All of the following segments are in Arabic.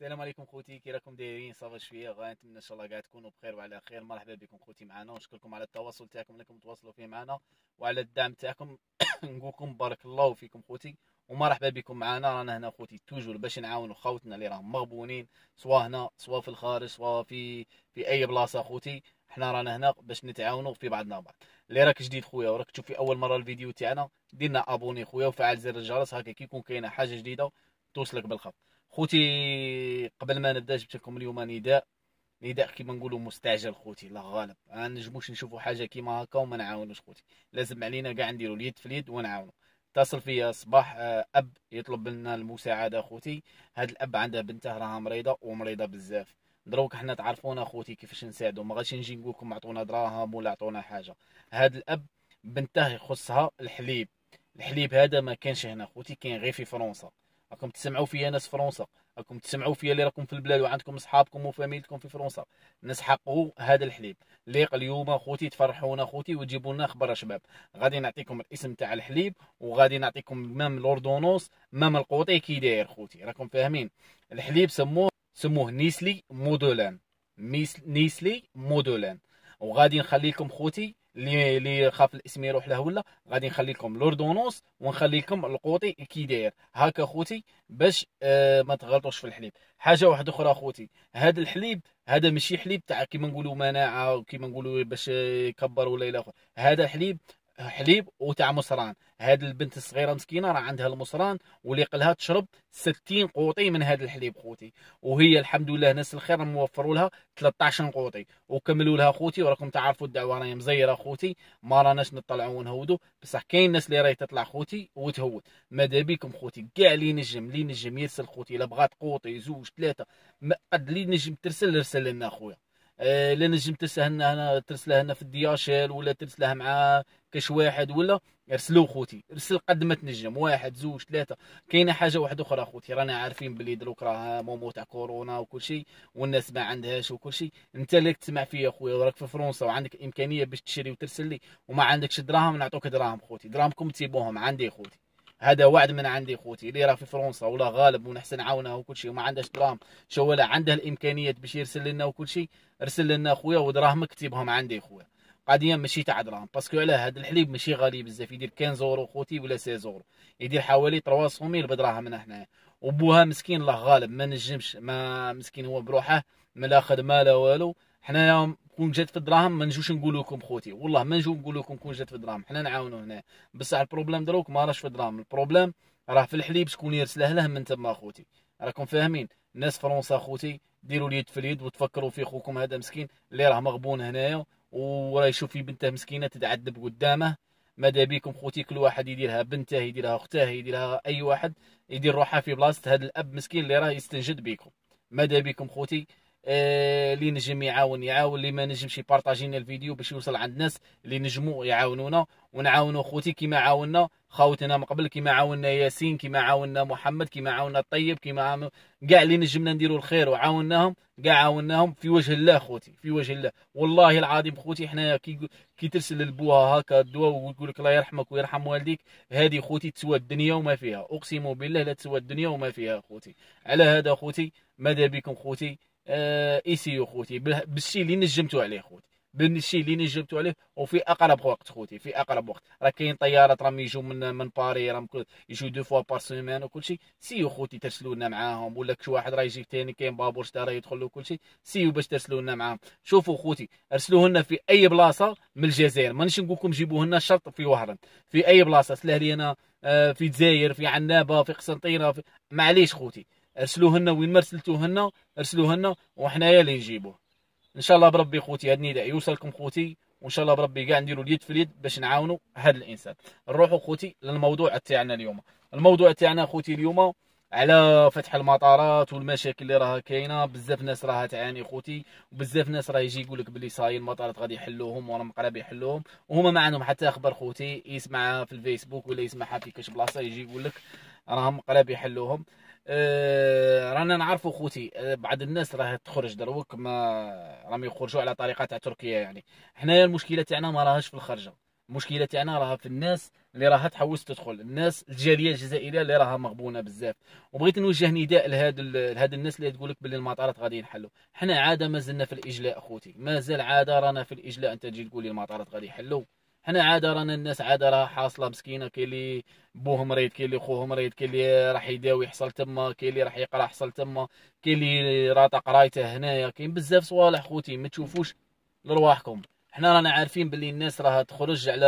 السلام عليكم خوتي كي راكم دايرين صافا شويه غنتمنى ان شاء الله كاع تكونوا بخير وعلى خير مرحبا بكم خوتي معنا ونشكركم على التواصل تاعكم انكم تواصلوا فيه معنا وعلى الدعم تاعكم نقول لكم بارك الله فيكم خوتي ومرحبا بكم معنا رانا هنا خوتي توجور باش نعاونوا خوتنا اللي راهم مغبونين سواء هنا سواء في الخارج سواء في في اي بلاصه خوتي حنا رانا هنا باش نتعاونوا في بعضنا البعض اللي راك جديد خويا وراك تشوف في اول مره الفيديو تاعنا ديرنا ابوني خويا وفعل زر الجرس هكا كي يكون كاينه حاجه جديده توصلك بالخط خوتي قبل ما نبدا جبت لكم اليوم نداء نداء كيما نقولوا مستعجل خوتي الله غالب آه، ما نجموش نشوفوا حاجه كيما هكا وما نعاونوش خوتي لازم علينا كاع نديروا اليد في اليد ونعاونوا اتصل فيا صباح آه، اب يطلب منا المساعده خوتي هاد الاب عنده بنته راها مريضه ومريضه بزاف دروك حنا تعرفونا خوتي كيفاش نساعدو ما غاديش نجي نقول لكم عطونا دراهم ولا عطونا حاجه هاد الاب بنته يخصها الحليب الحليب هذا ما كانش هنا خوتي كاين غير في فرنسا راكم تسمعوا فيا ناس فرنسا راكم تسمعوا فيا اللي راكم في البلاد وعندكم اصحابكم وفاميلتكم في فرنسا نسحقوا هذا الحليب اللي اليوم خوتي تفرحونا خوتي وتجيبوا لنا خبر شباب غادي نعطيكم الاسم تاع الحليب وغادي نعطيكم مام لوردونوس مام القوطي كي داير خوتي راكم فاهمين الحليب سموه سموه نيسلي مودولان نيسلي مودولان وغادي نخلي لكم خوتي اللي اللي خاف الاسم يروح له ولا غادي نخلي لكم لوردونونس ونخلي لكم القوطي كي داير هاكا خوتي باش آه ما تغلطوش في الحليب حاجه واحده اخرى خوتي هذا الحليب هذا ماشي حليب تاع كيما نقولوا مناعه وكيما نقولوا باش يكبر ولا الى اخره هذا حليب حليب وتاع مصران هاد البنت الصغيره مسكينه راه عندها المصران واللي قلها تشرب 60 قوطي من هاد الحليب خوتي وهي الحمد لله ناس الخير موفروا لها 13 قوطي وكملوا لها خوتي وراكم تعرفوا الدعوه راهي مزيره خوتي ما راناش نطلعوا ونهودوا بصح كاين ناس اللي راهي تطلع خوتي وتهود ماذا بيكم خوتي كاع اللي نجم اللي نجم يرسل خوتي الا بغات قوطي زوج ثلاثه ما قد اللي نجم ترسل ارسل لنا خويا آه، لا نجم ترسله لنا هنا ترسله هنا في الدياشيل ولا ترسله مع كاش واحد ولا ارسلوا خوتي ارسل قد ما تنجم واحد زوج ثلاثه كاينه حاجه واحده اخرى خوتي رانا عارفين بلي دروك راه مومو تاع كورونا وكل شيء والناس ما عندهاش وكل شيء انت اللي تسمع فيا خويا وراك في فرنسا وعندك امكانيه باش تشري وترسل لي وما عندكش دراهم نعطوك دراهم خوتي دراهمكم تسيبوهم عندي خوتي هذا وعد من عندي خوتي اللي راه في فرنسا ولا غالب ونحسن عاونه وكل شيء وما عندهاش دراهم شو ولا عنده الامكانيات باش يرسل لنا وكل شيء ارسل لنا خويا ودراهمك كتبهم عندي خويا قضيه ماشي تاع دراهم باسكو علاه هذا الحليب ماشي غالي بزاف يدير 15 اورو خوتي ولا 16 اورو يدير حوالي 300 بدراهم بدراهمنا حنايا وبوها مسكين الله غالب ما نجمش ما مسكين هو بروحه ما لا خدمه لا والو حنايا كون جات في الدراهم ما نجوش نقول لكم خوتي والله ما نجو نقول لكم كون جات في الدراهم حنا نعاونوا هنا بصح البروبليم دروك ما راش في الدراهم البروبليم راه في الحليب شكون يرسله له من تما خوتي راكم فاهمين ناس فرنسا خوتي ديروا اليد في اليد وتفكروا في خوكم هذا مسكين اللي راه مغبون هنايا وراه يشوف في بنته مسكينه تتعذب قدامه ماذا بيكم خوتي كل واحد يديرها بنته يديرها اخته يديرها اي واحد يدير روحها في بلاصه هذا الاب مسكين اللي راه يستنجد بيكم ماذا بيكم خوتي آه، اللي نجم يعاون يعاون اللي ما نجمش يبارطاجينا الفيديو باش يوصل عند الناس اللي نجموا يعاونونا ونعاونوا خوتي كيما عاونا خاوتنا من قبل كيما عاونا ياسين كيما عاونا محمد كيما عاونا الطيب كيما كاع اللي نجمنا نديروا الخير وعاوناهم كاع عاوناهم في وجه الله خوتي في وجه الله والله العظيم خوتي حنايا كي كي ترسل لبوها هكا الدواء ويقول لك الله يرحمك ويرحم والديك هذه خوتي تسوى الدنيا وما فيها اقسم بالله لا تسوى الدنيا وما فيها خوتي على هذا خوتي ماذا بكم خوتي آه، اي يو خوتي بالشيء اللي نجمتو عليه خوتي بالشيء اللي نجمتو عليه وفي اقرب وقت خوتي في اقرب وقت راه كاين طيارات راهم يجوا من من باري راهم يجوا دو فوا بار سيمين وكل شيء سيو خوتي ترسلوا لنا معاهم ولا كش واحد راه يجي ثاني كاين بابور شتا راه يدخل له كل شيء سيو باش ترسلوا لنا معاهم شوفوا خوتي ارسلوه لنا في اي بلاصه من الجزائر مانيش نقول لكم جيبوه لنا شرط في وهران في اي بلاصه سلاه لي انا آه، في الجزائر في عنابه في قسنطينه في... معليش خوتي ارسلوه لنا وين ما لنا ارسلوه لنا وحنايا اللي نجيبوه ان شاء الله بربي خوتي هذا النداء يوصلكم خوتي وان شاء الله بربي كاع نديروا اليد في اليد باش نعاونوا هذا الانسان نروحوا خوتي للموضوع تاعنا اليوم الموضوع تاعنا خوتي اليوم على فتح المطارات والمشاكل اللي راها كاينه بزاف ناس راها تعاني خوتي وبزاف ناس راه يجي يقول لك بلي صاي المطارات غادي يحلوهم وراهم قراب يحلوهم وهما ما عندهم حتى خبر خوتي يسمعها في الفيسبوك ولا يسمعها في كاش بلاصه يجي يقول لك راهم قراب يحلوهم آه، رانا نعرفوا خوتي آه، بعض الناس راه تخرج دروك ما راهم يخرجوا على طريقه تاع تركيا يعني حنايا المشكله تاعنا ما راهاش في الخرجه المشكله تاعنا راها في الناس اللي راها تحوس تدخل الناس الجاليه الجزائريه اللي راها مغبونه بزاف وبغيت نوجه نداء لهاد لهاد الناس اللي تقول لك باللي المطارات غادي ينحلوا حنا عاده مازلنا في الاجلاء اخوتي مازال عاده رانا في الاجلاء انت تجي تقول لي المطارات غادي يحلوا حنا عاده رانا الناس عاده راه حاصله مسكينه كاين اللي بوه مريض كاين اللي خوه مريض كاين اللي راح يداوي حصل تما كاين اللي راح يقرا حصل تما كاين اللي راه قرايته هنايا كاين بزاف صوالح خوتي ما تشوفوش لرواحكم حنا رانا عارفين بلي الناس راه تخرج على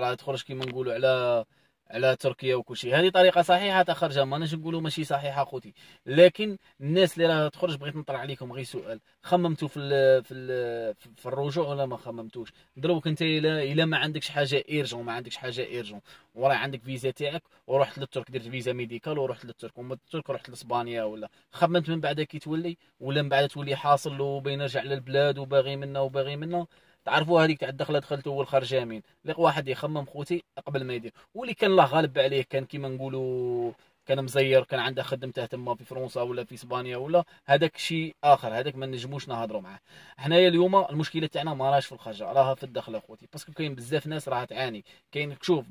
راه تخرج كيما نقولوا على على تركيا وكل شيء هذه طريقه صحيحه تخرج ما نجم نقولوا ماشي صحيحه خوتي لكن الناس اللي راه تخرج بغيت نطرح عليكم غير سؤال خممتوا في الـ في الـ في الرجوع ولا ما خممتوش دروك انت الا الا ما عندكش حاجه ايرجون ما عندكش حاجه ايرجون وراه عندك فيزا تاعك ورحت للترك درت فيزا ميديكال ورحت للترك ومن الترك رحت لاسبانيا ولا خممت من بعد كي تولي ولا من بعد تولي حاصل وبين نرجع للبلاد وباغي منا وباغي منا تعرفوا هذيك تاع الدخله دخلت اول خرج يمين لقى واحد يخمم خوتي قبل ما يدير واللي كان الله غالب عليه كان كيما نقولوا كان مزير كان عنده خدمته تما في فرنسا ولا في اسبانيا ولا هذاك شيء اخر هذاك ما نجموش نهضروا معاه حنايا اليوم المشكله تاعنا ما راهش في الخرجه راها في الدخله اخوتي باسكو كاين بزاف ناس راها تعاني كاين شوف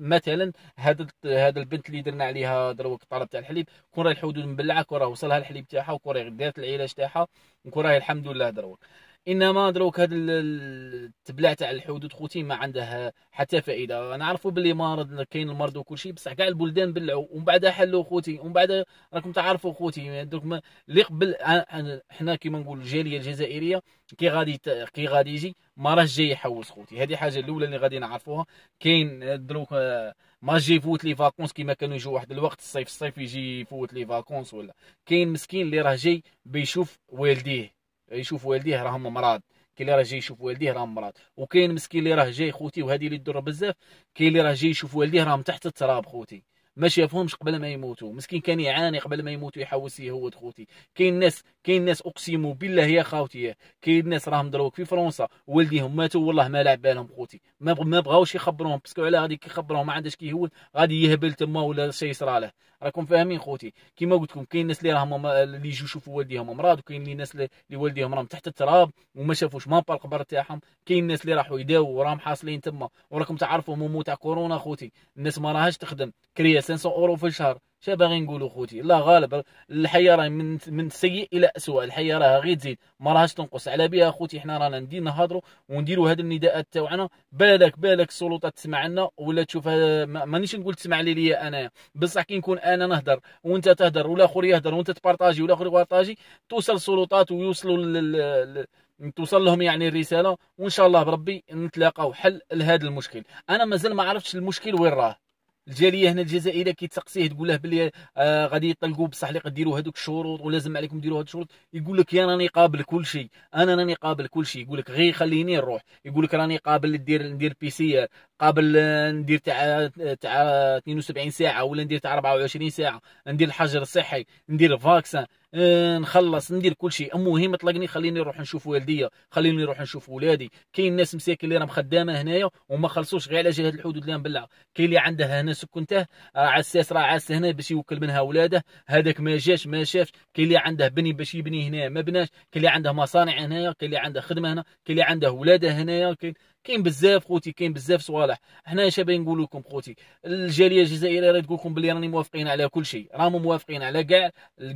مثلا هذا هذا البنت اللي درنا عليها دروك الطلب تاع الحليب كون راهي الحدود مبلعه كون راه وصلها الحليب تاعها وكون راهي دارت العلاج تاعها وكون راهي الحمد لله دروك انما دروك هذا التبلع تاع الحدود خوتي ما عندها حتى فائده نعرفوا باللي مرض كاين المرض وكل شيء بصح كاع البلدان بلعوا ومن بعد حلوا خوتي ومن بعد راكم تعرفوا خوتي دروك اللي قبل حنا كيما نقول الجاليه الجزائريه كي غادي كي غادي يجي ما راهش جاي يحوس خوتي هذه حاجه الاولى اللي غادي نعرفوها كاين دروك ما جي يفوت لي فاكونس كيما كانوا يجوا واحد الوقت الصيف الصيف يجي يفوت لي فاكونس ولا كاين مسكين اللي راه جاي بيشوف والديه يشوف والديه راهم مراد كاين اللي راه جاي يشوف والديه راه مراد وكاين مسكين اللي راه جاي خوتي وهذه اللي تضر بزاف كاين اللي راه جاي يشوف والديه راهم تحت التراب خوتي ما شافهمش قبل ما يموتوا مسكين كان يعاني قبل ما يموت يحوس يهود خوتي كاين ناس كاين ناس اقسم بالله يا خاوتي كاين ناس راهم دروك في فرنسا والديهم ماتوا والله ما لعب بالهم خوتي ما بغاوش يخبروهم باسكو على غادي كيخبروهم ما عندهاش كيهون غادي يهبل تما ولا شي يصرى له راكم فاهمين خوتي كيما قلت لكم كاين الناس اللي راهم اللي يجوا يشوفوا والديهم امراض وكاين الناس اللي والديهم راهم تحت التراب وما شافوش مابا القبر تاعهم كاين الناس اللي راحوا يداو وراهم حاصلين تما وراكم تعرفوا مو تاع كورونا خوتي الناس ما راهاش تخدم كريا 500 اورو في الشهر شنو باغي نقولوا خوتي الله غالب الحياه راه من من سيء الى اسوء الحياه راه غير تزيد ما راهاش تنقص على بها خوتي حنا رانا ندير نهضروا ونديروا هذه النداءات تاعنا بالك بالك السلطات تسمع لنا ولا تشوف مانيش نقول تسمع لي ليا انا بصح كي نكون انا نهضر وانت تهضر ولا اخر يهضر وانت تبارطاجي ولا اخر يبارطاجي توصل السلطات ويوصلوا لل... توصل لهم يعني الرساله وان شاء الله بربي نتلاقاو حل لهذا المشكل انا مازال ما عرفتش المشكل وين راه الجاليه هنا الجزائريه كيتسقسيه تقول له بلي آه غادي يطلقوا بصح اللي غديروا هذوك الشروط ولازم عليكم ديروا هذوك الشروط يقول لك يا راني قابل كل شيء انا راني قابل كل شيء يقول لك غير خليني نروح يقول لك راني قابل ندير ندير بي سي قبل ندير تاع تاع 72 ساعه ولا ندير تاع 24 ساعه ندير الحجر الصحي ندير فاكسان آه، نخلص ندير كل شيء المهم طلقني خليني نروح نشوف والديا خليني نروح نشوف ولادي كاين ناس مساكن اللي راهم خدامه هنايا وما خلصوش غير على جهه الحدود اللي مبلعه كاين اللي عنده هنا سكنته آه، عساس راه عاس هنا باش يوكل منها ولاده هذاك ما جاش ما شافش كاين اللي عنده بني باش يبني هنا ما بناش كاين اللي عنده مصانع هنايا كاين اللي عنده خدمه هنا كاين اللي عنده ولاده هنايا كاين كاين بزاف خوتي كاين بزاف صوالح حنا شابا نقول لكم خوتي الجاليه الجزائريه راه تقول لكم بلي راني موافقين على كل شيء راهم موافقين على كاع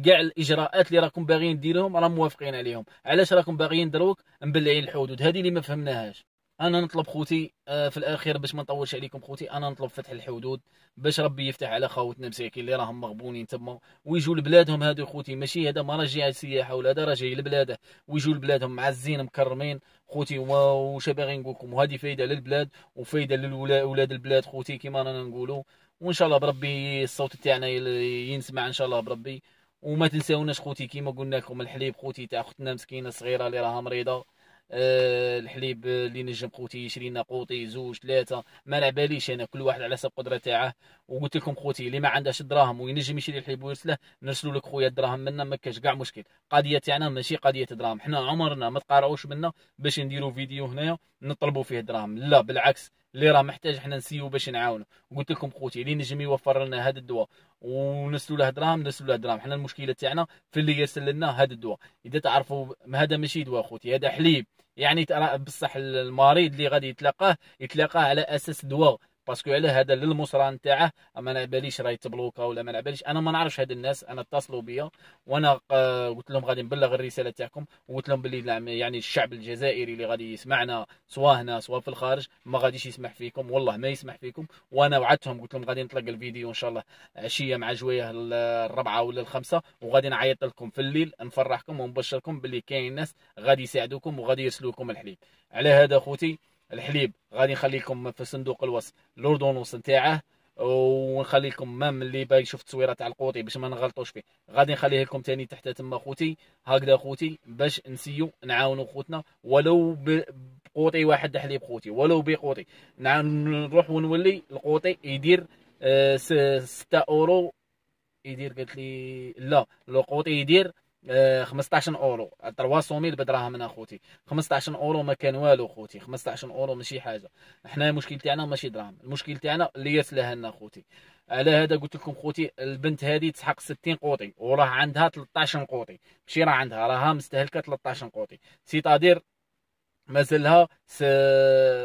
كاع الاجراءات اللي راكم باغيين ديروهم راهم موافقين عليهم علاش راكم باغيين دروك مبلعين الحدود هذه اللي ما فهمناهاش انا نطلب خوتي آه، في الاخير باش ما نطولش عليكم خوتي انا نطلب فتح الحدود باش ربي يفتح على خاوتنا مساكين اللي راهم مغبونين تما ويجوا لبلادهم هادو خوتي ماشي هذا ما راه جاي سياحه ولا هذا راه جاي لبلاده ويجوا لبلادهم معزين مكرمين خوتي واش باغي نقول لكم وهذه فايده للبلاد وفايده لولاد البلاد خوتي كيما رانا نقولوا وان شاء الله بربي الصوت تاعنا ينسمع ان شاء الله بربي وما تنساوناش خوتي كيما قلنا لكم الحليب خوتي تاع اختنا مسكينه صغيره اللي راها مريضه آه، الحليب اللي نجم خوتي لنا قوطي زوج ثلاثه ما على باليش انا كل واحد على حسب القدره تاعه وقلت لكم خوتي اللي ما عندهاش الدراهم وينجم يشري الحليب ويرسله نرسلوا لك خويا الدراهم منا ما كاش كاع مشكل قضيه تاعنا ماشي قضيه دراهم حنا عمرنا ما تقارعوش منا باش نديروا فيديو هنايا نطلبوا فيه دراهم لا بالعكس اللي راه محتاج حنا نسيو باش نعاونه قلت لكم خوتي اللي نجم يوفر لنا هذا الدواء ونرسلوا له دراهم نرسلوا له دراهم حنا المشكله تاعنا في اللي يرسل لنا هذا الدواء اذا تعرفوا هذا ماشي دواء خوتي هذا حليب يعني بصح المريض اللي غادي يتلقاه يتلقاه على اساس دواء باسكو على هذا للمصرى نتاعه ما نعباليش راهي تبلوكا ولا ما نعباليش انا ما نعرفش هاد الناس انا اتصلوا بيا وانا قلت لهم غادي نبلغ الرساله تاعكم وقلت لهم باللي يعني الشعب الجزائري اللي غادي يسمعنا سواء هنا سواء في الخارج ما غاديش يسمح فيكم والله ما يسمح فيكم وانا وعدتهم قلت لهم غادي نطلق الفيديو ان شاء الله عشيه مع جويه الرابعه ولا الخمسه وغادي نعيط لكم في الليل نفرحكم ونبشركم باللي كاين ناس غادي يساعدوكم وغادي يرسلوكم الحليب على هذا خوتي الحليب غادي نخليكم في صندوق الوصف لوردونوس نتاعه ونخلي لكم مام اللي باغي يشوف التصويره تاع القوطي باش ما نغلطوش فيه غادي نخليه لكم ثاني تحت تما خوتي هكذا خوتي باش نسيو نعاونوا خوتنا ولو بقوطي واحد حليب خوتي ولو بقوطي نروح ونولي القوطي يدير 6 اه اورو يدير قالت لي لا القوطي يدير 15 آه، اورو 300 بدراهم انا اخوتي 15 اورو ما كان والو خوتي 15 اورو ماشي حاجه حنا المشكل تاعنا ماشي دراهم المشكل تاعنا اللي يسلها لنا خوتي على هذا قلت لكم خوتي البنت هذه تسحق 60 قوطي وراه عندها 13 قوطي ماشي راه عندها راها مستهلكه 13 قوطي سيتادير مازال لها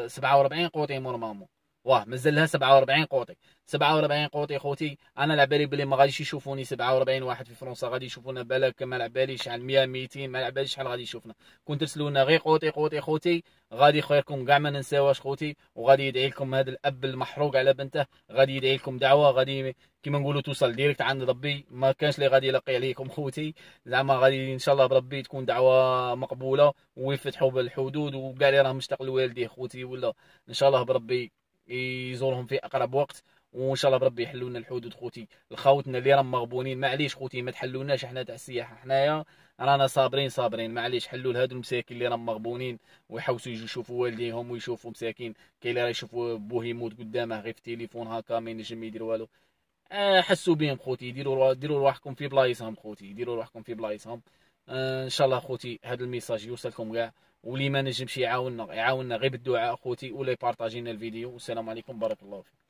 47 قوطي مامو واه مازال لها 47 قوطي 47 قوط يا خوتي انا على بالي بلي ما غاديش يشوفوني 47 واحد في فرنسا غادي يشوفونا بالك ما على بالي شحال 100 200 ما على بالي شحال غادي يشوفنا كون ترسلونا غير قوطي قوطي خوتي غادي خيركم كاع ما ننساوش خوتي وغادي يدعي لكم هذا الاب المحروق على بنته غادي يدعي لكم دعوه غادي كما نقولوا توصل ديريكت عند ربي ما كانش اللي غادي يلقي عليكم خوتي زعما غادي ان شاء الله بربي تكون دعوه مقبوله ويفتحوا بالحدود وكاع اللي راه مشتاق لوالديه خوتي ولا ان شاء الله بربي يزورهم في اقرب وقت وان شاء الله بربي يحلوا لنا الحدود خوتي لخوتنا اللي راهم مغبونين معليش خوتي ما تحلوناش احنا تاع السياحه حنايا رانا صابرين صابرين معليش حلوا لهاد المساكين اللي راهم مغبونين ويحوسوا يجوا يشوفوا والديهم ويشوفوا مساكين كاين اللي راه يشوفوا بوه يموت قدامه غير في التليفون هكا ما ينجم يدير والو آه، حسوا بهم خوتي ديروا ديروا رواحكم في بلايصهم خوتي ديروا رواحكم في بلايصهم آه، ان شاء الله خوتي هذا الميساج يوصلكم كاع واللي ما نجمش يعاوننا يعاوننا غير بالدعاء خوتي ولا يبارطاجينا الفيديو والسلام عليكم بارك الله فيكم